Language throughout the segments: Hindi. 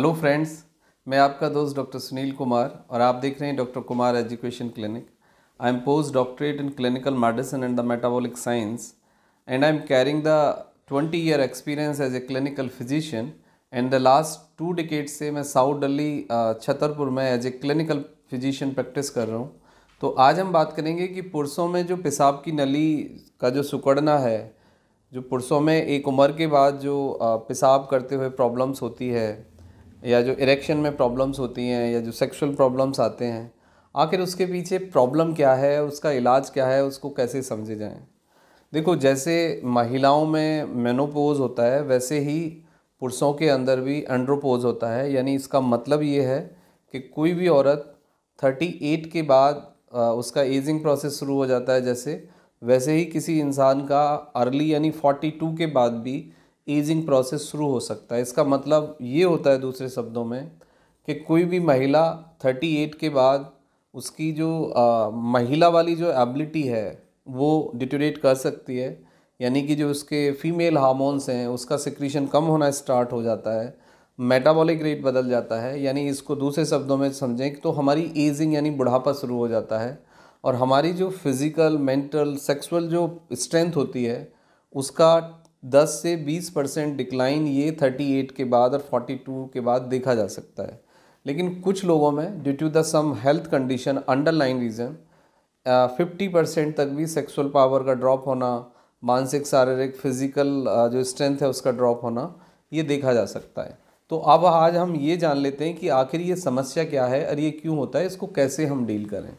हेलो फ्रेंड्स मैं आपका दोस्त डॉक्टर सुनील कुमार और आप देख रहे हैं doctor Kumar education clinic I am post doctorate in clinical medicine and the metabolic science and I am caring the twenty year experience as a clinical physician and the last two decade से मैं साउथ दिल्ली छतरपुर में as a clinical physician practice कर रहा हूँ तो आज हम बात करेंगे कि पुरुषों में जो पेशाब की नली का जो सुकड़ना है जो पुरुषों में एक उम्र के बाद जो पेशाब करते हुए प्रॉब्लम्स होती है या जो इरेक्शन में प्रॉब्लम्स होती हैं या जो सेक्सुअल प्रॉब्लम्स आते हैं आखिर उसके पीछे प्रॉब्लम क्या है उसका इलाज क्या है उसको कैसे समझे जाएँ देखो जैसे महिलाओं में मेनोपोज होता है वैसे ही पुरुषों के अंदर भी एंड्रोपोज होता है यानी इसका मतलब ये है कि कोई भी औरत 38 के बाद उसका एजिंग प्रोसेस शुरू हो जाता है जैसे वैसे ही किसी इंसान का अर्ली यानी 42 के बाद भी ईजिंग प्रोसेस शुरू हो सकता है इसका मतलब ये होता है दूसरे शब्दों में कि कोई भी महिला थर्टी एट के बाद उसकी जो आ, महिला वाली जो एबिलिटी है वो डिटोरेट कर सकती है यानी कि जो उसके फीमेल हार्मोन्स हैं उसका सिक्रीशन कम होना स्टार्ट हो जाता है मेटाबॉलिक रेट बदल जाता है यानी इसको दूसरे शब्दों में समझें तो हमारी एजिंग यानी बुढ़ापा शुरू हो जाता है और हमारी जो फिज़िकल मेंटल सेक्सुअल जो स्ट्रेंथ होती है उसका दस से बीस परसेंट डिक्लाइन ये थर्टी एट के बाद और फोर्टी टू के बाद देखा जा सकता है लेकिन कुछ लोगों में due to the some health condition underline reason fifty percent तक भी सेक्सुअल पावर का ड्रॉप होना मानसिक शारीरिक फिजिकल जो स्ट्रेंथ है उसका ड्रॉप होना ये देखा जा सकता है तो अब आज हम ये जान लेते हैं कि आखिर ये समस्या क्या है और ये क्यों होता है इसको कैसे हम डील करें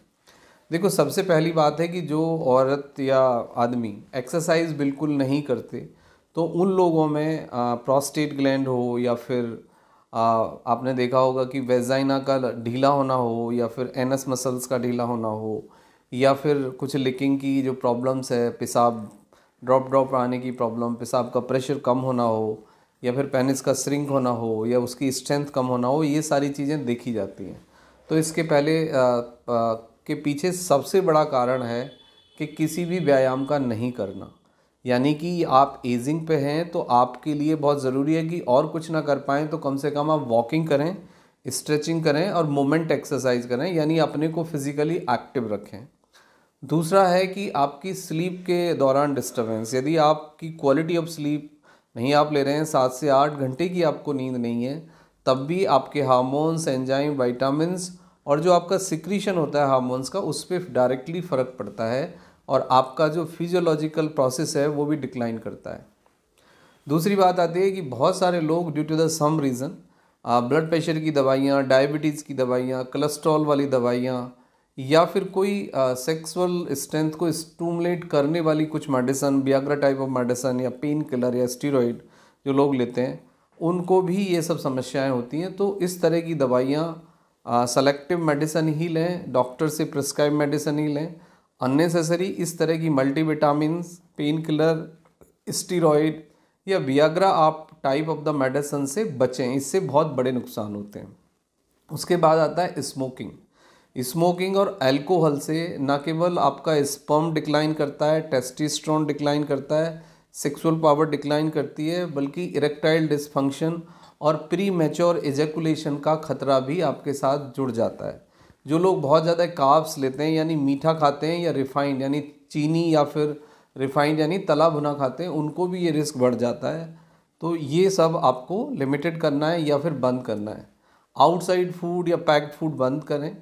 देखो सबसे पहली बात है कि जो औरत या आदमी एक्सरसाइज बिल्कुल नहीं करते तो उन लोगों में प्रोस्टेट ग्लैंड हो या फिर आ, आपने देखा होगा कि वेजाइना का ढीला होना हो या फिर एनस मसल्स का ढीला होना हो या फिर कुछ लिकिंग की जो प्रॉब्लम्स है पेशाब ड्रॉप ड्रॉप आने की प्रॉब्लम पेशाब का प्रेशर कम होना हो या फिर पेनिस का स्रिंक होना हो या उसकी स्ट्रेंथ कम होना हो ये सारी चीज़ें देखी जाती हैं तो इसके पहले आ, आ, के पीछे सबसे बड़ा कारण है कि किसी भी व्यायाम का नहीं करना यानी कि आप एजिंग पे हैं तो आपके लिए बहुत ज़रूरी है कि और कुछ ना कर पाएँ तो कम से कम आप वॉकिंग करें स्ट्रेचिंग करें और मोमेंट एक्सरसाइज करें यानी अपने को फिज़िकली एक्टिव रखें दूसरा है कि आपकी स्लीप के दौरान डिस्टर्बेंस यदि आपकी क्वालिटी ऑफ स्लीप नहीं आप ले रहे हैं सात से आठ घंटे की आपको नींद नहीं है तब भी आपके हार्मोन्स एंजाइम वाइटामस और जो आपका सिक्रीशन होता है हार्मोन्स का उस पर डायरेक्टली फ़र्क पड़ता है और आपका जो फिजियोलॉजिकल प्रोसेस है वो भी डिक्लाइन करता है दूसरी बात आती है कि बहुत सारे लोग due to the some reason blood pressure की दवाइयाँ डायबिटीज़ की दवाइयाँ कोलेस्ट्रॉल वाली दवाइयाँ या फिर कोई सेक्सुअल स्ट्रेंथ को स्टूमलेट करने वाली कुछ medicine Viagra type of medicine या पेन किलर या स्टीरोइड जो लोग लेते हैं उनको भी ये सब समस्याएं होती हैं तो इस तरह की दवाइयाँ सेलेक्टिव मेडिसन ही लें डॉक्टर से प्रिस्क्राइब मेडिसन ही लें अननेसेसरी इस तरह की मल्टीविटामिन पेन किलर स्टीरॉयड या वियाग्रा आप टाइप ऑफ द मेडिसन से बचें इससे बहुत बड़े नुकसान होते हैं उसके बाद आता है स्मोकिंग स्मोकिंग और अल्कोहल से ना केवल आपका स्पर्म डिक्लाइन करता है टेस्टिस्ट्रॉन डिक्लाइन करता है सेक्सुअल पावर डिक्लाइन करती है बल्कि इरेक्टाइल डिसफंक्शन और प्री मेच्योर एजेकुलेशन का खतरा भी आपके साथ जुड़ जाता है जो लोग बहुत ज़्यादा काप्स लेते हैं यानी मीठा खाते हैं या रिफाइंड यानी चीनी या फिर रिफाइंड यानी तला भुना खाते हैं उनको भी ये रिस्क बढ़ जाता है तो ये सब आपको लिमिटेड करना है या फिर बंद करना है आउटसाइड फूड या पैक्ड फूड बंद करें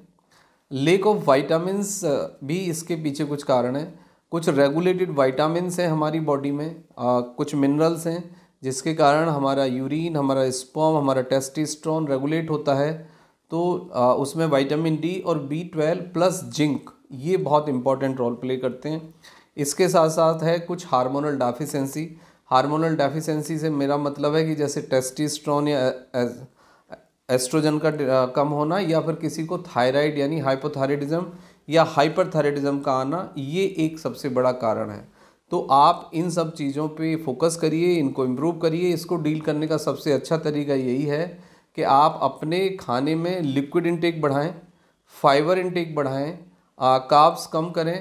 लेक ऑफ वाइटामस भी इसके पीछे कुछ कारण है कुछ रेगुलेटेड वाइटामस हैं हमारी बॉडी में आ, कुछ मिनरल्स हैं जिसके कारण हमारा यूरिन हमारा स्पॉम हमारा टेस्टिस्ट्रॉन रेगुलेट होता है तो उसमें विटामिन डी और बी ट्वेल्व प्लस जिंक ये बहुत इंपॉर्टेंट रोल प्ले करते हैं इसके साथ साथ है कुछ हार्मोनल डेफिशिएंसी हार्मोनल डेफिशिएंसी से मेरा मतलब है कि जैसे टेस्टिस्ट्रॉन या एस्ट्रोजन का कम होना या फिर किसी को थायराइड यानी हाइपोथायरेटिज्म या हाइपरथायरेटिज्म का आना ये एक सबसे बड़ा कारण है तो आप इन सब चीज़ों पे फोकस करिए इनको इम्प्रूव करिए इसको डील करने का सबसे अच्छा तरीका यही है कि आप अपने खाने में लिक्विड इनटेक बढ़ाएं फाइबर इनटेक बढ़ाएं काब्स कम करें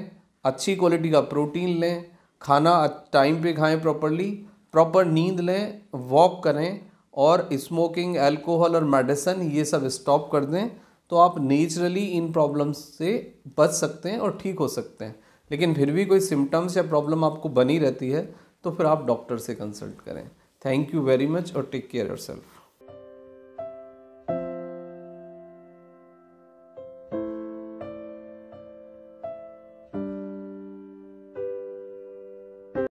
अच्छी क्वालिटी का प्रोटीन लें खाना टाइम पे खाएं प्रॉपरली प्रॉपर नींद लें वॉक करें और स्मोकिंग अल्कोहल और मेडिसन ये सब स्टॉप कर दें तो आप नेचुरली इन प्रॉब्लम्स से बच सकते हैं और ठीक हो सकते हैं लेकिन फिर भी कोई सिम्टम्स या प्रॉब्लम आपको बनी रहती है तो फिर आप डॉक्टर से कंसल्ट करें थैंक यू वेरी मच और टेक केयर योर सेल्फ